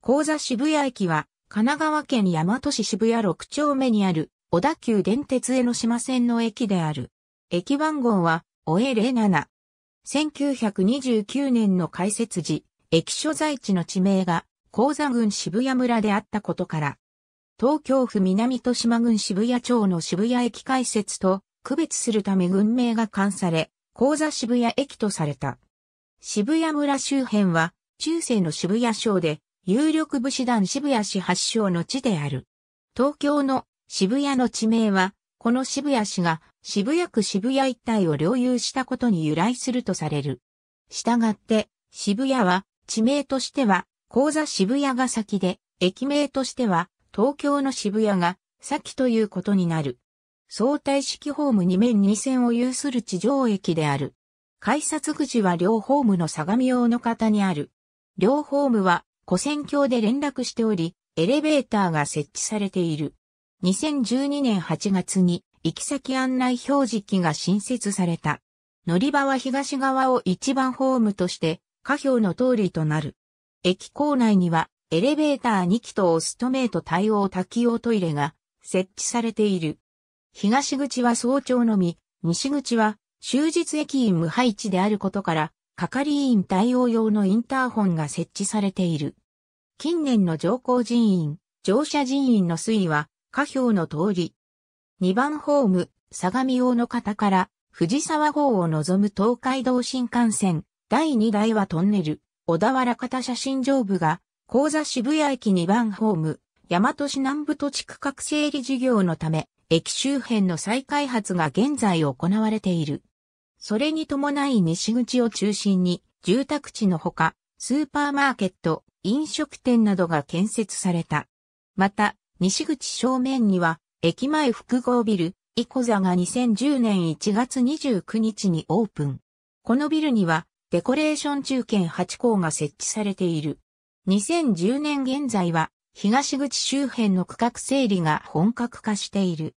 高座渋谷駅は、神奈川県大和市渋谷6丁目にある、小田急電鉄江ノ島線の駅である。駅番号は、o a 7 1929年の開設時、駅所在地の地名が、高座郡渋谷村であったことから、東京府南豊島郡渋谷町の渋谷駅開設と区別するため郡名が冠され、高座渋谷駅とされた。渋谷村周辺は、中世の渋谷省で、有力武士団渋谷市発祥の地である。東京の渋谷の地名は、この渋谷市が渋谷区渋谷一帯を領有したことに由来するとされる。したがって、渋谷は地名としては、講座渋谷が先で、駅名としては、東京の渋谷が先ということになる。相対式ホーム2面2線を有する地上駅である。改札口は両ホームの相模大の方にある。両ホームは古線橋で連絡しており、エレベーターが設置されている。2012年8月に行き先案内表示機が新設された。乗り場は東側を一番ホームとして、下表の通りとなる。駅構内には、エレベーター2機とオストメイト対応多機用トイレが設置されている。東口は早朝のみ、西口は終日駅員無配置であることから、係員対応用のインターホンが設置されている。近年の乗降人員、乗車人員の推移は、下表の通り。2番ホーム、相模大の方から、藤沢号を望む東海道新幹線、第2台はトンネル、小田原方写真上部が、高座渋谷駅2番ホーム、大和市南部土地区画整理事業のため、駅周辺の再開発が現在行われている。それに伴い西口を中心に、住宅地のほか、スーパーマーケット、飲食店などが建設された。また、西口正面には、駅前複合ビル、イコザが2010年1月29日にオープン。このビルには、デコレーション中堅8校が設置されている。2010年現在は、東口周辺の区画整理が本格化している。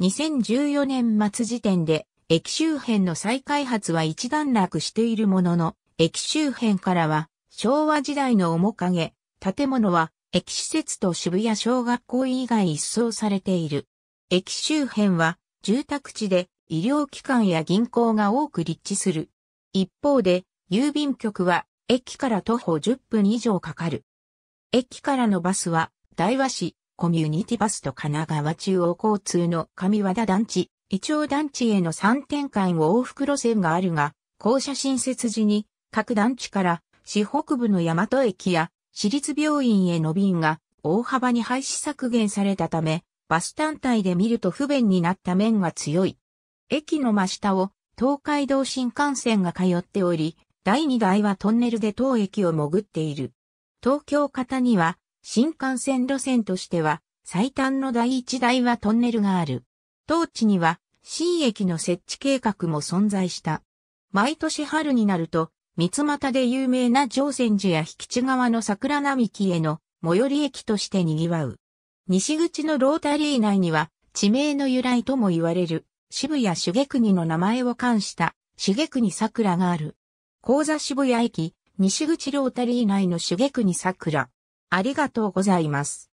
2014年末時点で、駅周辺の再開発は一段落しているものの、駅周辺からは昭和時代の面影、建物は駅施設と渋谷小学校以外一掃されている。駅周辺は住宅地で医療機関や銀行が多く立地する。一方で郵便局は駅から徒歩10分以上かかる。駅からのバスは大和市コミュニティバスと神奈川中央交通の上和田団地胃腸団地への3展開を往復路線があるが、校舎新設時に各団地から市北部の大和駅や市立病院への便が大幅に廃止削減されたため、バス単体で見ると不便になった面が強い。駅の真下を東海道新幹線が通っており、第2台はトンネルで当駅を潜っている。東京方には新幹線路線としては最短の第1台はトンネルがある。当地には新駅の設置計画も存在した。毎年春になると、三股で有名な常泉寺や引地川の桜並木への最寄り駅として賑わう。西口のロータリー内には、地名の由来とも言われる、渋谷茂国の名前を冠した、茂国桜がある。高座渋谷駅、西口ロータリー内の茂国桜。ありがとうございます。